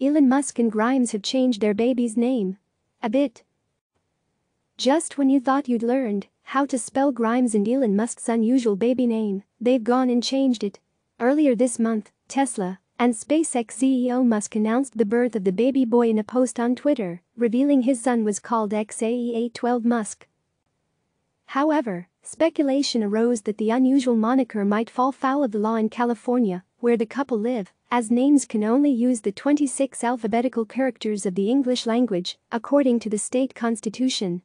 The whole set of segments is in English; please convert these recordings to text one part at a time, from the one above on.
Elon Musk and Grimes have changed their baby's name. A bit. Just when you thought you'd learned how to spell Grimes and Elon Musk's unusual baby name, they've gone and changed it. Earlier this month, Tesla and SpaceX CEO Musk announced the birth of the baby boy in a post on Twitter, revealing his son was called XAEA12 Musk. However, speculation arose that the unusual moniker might fall foul of the law in California, where the couple live, as names can only use the 26 alphabetical characters of the English language, according to the state constitution.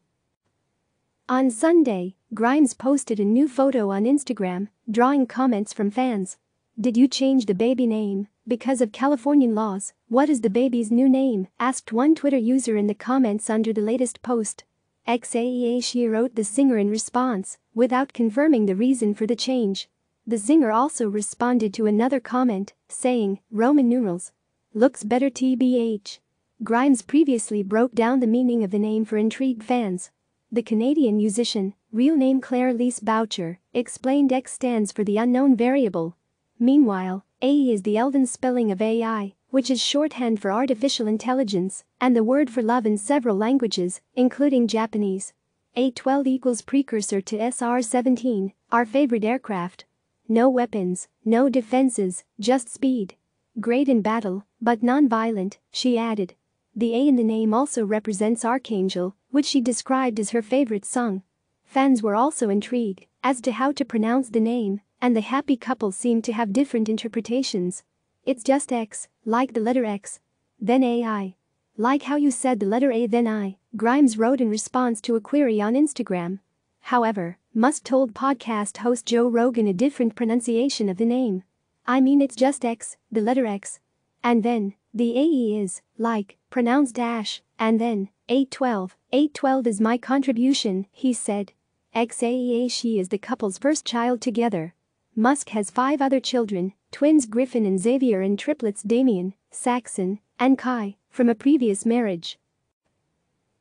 On Sunday, Grimes posted a new photo on Instagram, drawing comments from fans. Did you change the baby name? Because of Californian laws, what is the baby's new name? asked one Twitter user in the comments under the latest post. XAEA she wrote the singer in response, without confirming the reason for the change. The Zinger also responded to another comment, saying, Roman numerals. Looks better TBH. Grimes previously broke down the meaning of the name for intrigued fans. The Canadian musician, real name Claire Lise Boucher, explained X stands for the unknown variable. Meanwhile, AE is the Elven spelling of AI, which is shorthand for artificial intelligence, and the word for love in several languages, including Japanese. A12 equals precursor to SR-17, our favorite aircraft. No weapons, no defenses, just speed. Great in battle, but non-violent, she added. The A in the name also represents Archangel, which she described as her favorite song. Fans were also intrigued as to how to pronounce the name, and the happy couple seemed to have different interpretations. It's just X, like the letter X. Then AI. Like how you said the letter A then I, Grimes wrote in response to a query on Instagram. However, Musk told podcast host Joe Rogan a different pronunciation of the name. I mean, it's just X, the letter X. And then, the AE is, like, pronounced dash, and then, 812. 812 is my contribution, he said. XAEA she is the couple's first child together. Musk has five other children, twins Griffin and Xavier and triplets Damien, Saxon, and Kai, from a previous marriage.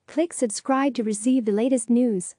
Click subscribe to receive the latest news.